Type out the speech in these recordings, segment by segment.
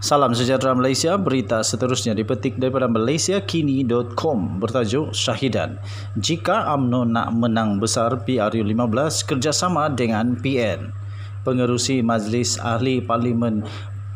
Salam sejahtera Malaysia, berita seterusnya dipetik daripada malaysiakini.com bertajuk Syahidan. Jika AMNO nak menang besar PRU15 kerjasama dengan PN. Pengerusi Majlis Ahli Parlimen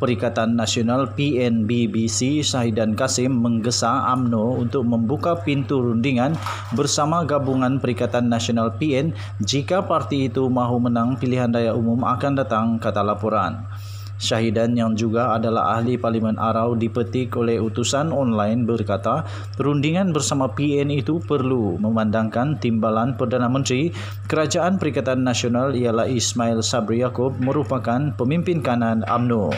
Perikatan Nasional PNBBC Syahidan Kasim menggesa AMNO untuk membuka pintu rundingan bersama gabungan Perikatan Nasional PN jika parti itu mahu menang pilihan daya umum akan datang kata laporan. Syahidan yang juga adalah ahli Parlimen Arau dipetik oleh utusan online berkata perundingan bersama PN itu perlu memandangkan timbalan Perdana Menteri Kerajaan Perikatan Nasional ialah Ismail Sabri Yaakob merupakan pemimpin kanan AMNO.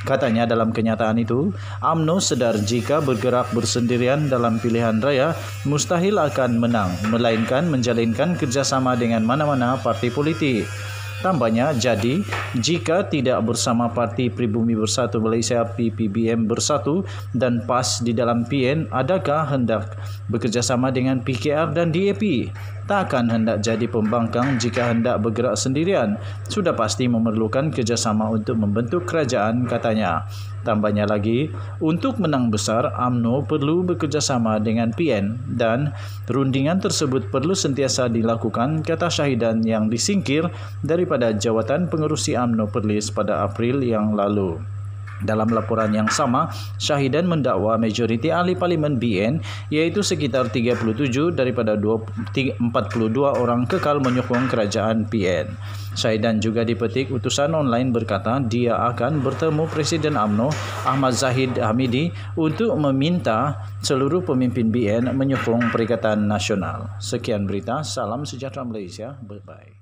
Katanya dalam kenyataan itu, AMNO sedar jika bergerak bersendirian dalam pilihan raya, mustahil akan menang, melainkan menjalinkan kerjasama dengan mana-mana parti politik. Tambahnya, jadi jika tidak bersama Parti Pribumi Bersatu Malaysia PPBM Bersatu dan PAS di dalam PN, adakah hendak bekerjasama dengan PKR dan DAP? Takkan hendak jadi pembangkang jika hendak bergerak sendirian. Sudah pasti memerlukan kerjasama untuk membentuk kerajaan, katanya. Tambahnya lagi, untuk menang besar, AMNO perlu bekerjasama dengan PN dan rundingan tersebut perlu sentiasa dilakukan, kata Syahidan yang disingkir daripada jawatan pengurusi AMNO Perlis pada April yang lalu. Dalam laporan yang sama, Syahidan mendakwa majoriti ahli parlimen BN iaitu sekitar 37 daripada 42 orang kekal menyokong kerajaan PN. Syahidan juga dipetik utusan online berkata dia akan bertemu Presiden AMNO Ahmad Zahid Hamidi untuk meminta seluruh pemimpin BN menyokong Perikatan Nasional. Sekian berita, salam sejahtera Malaysia, bye-bye.